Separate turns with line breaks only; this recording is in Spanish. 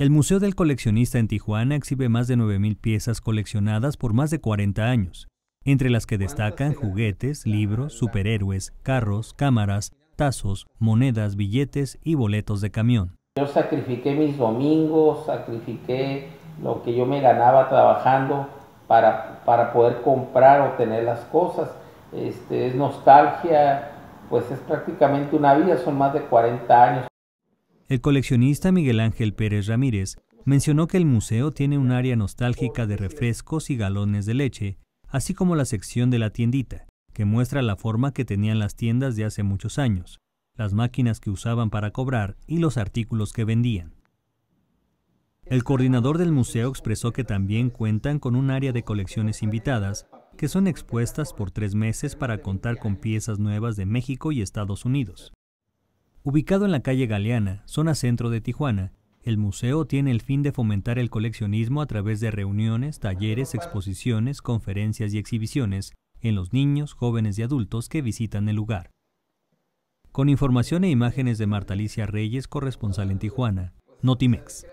El Museo del Coleccionista en Tijuana exhibe más de 9.000 piezas coleccionadas por más de 40 años, entre las que destacan juguetes, libros, superhéroes, carros, cámaras, tazos, monedas, billetes y boletos de camión.
Yo sacrifiqué mis domingos, sacrifiqué lo que yo me ganaba trabajando para, para poder comprar o tener las cosas. Este, es nostalgia, pues es prácticamente una vida, son más de 40 años.
El coleccionista Miguel Ángel Pérez Ramírez mencionó que el museo tiene un área nostálgica de refrescos y galones de leche, así como la sección de la tiendita, que muestra la forma que tenían las tiendas de hace muchos años, las máquinas que usaban para cobrar y los artículos que vendían. El coordinador del museo expresó que también cuentan con un área de colecciones invitadas, que son expuestas por tres meses para contar con piezas nuevas de México y Estados Unidos. Ubicado en la calle Galeana, zona centro de Tijuana, el museo tiene el fin de fomentar el coleccionismo a través de reuniones, talleres, exposiciones, conferencias y exhibiciones en los niños, jóvenes y adultos que visitan el lugar. Con información e imágenes de Marta Alicia Reyes, corresponsal en Tijuana, Notimex.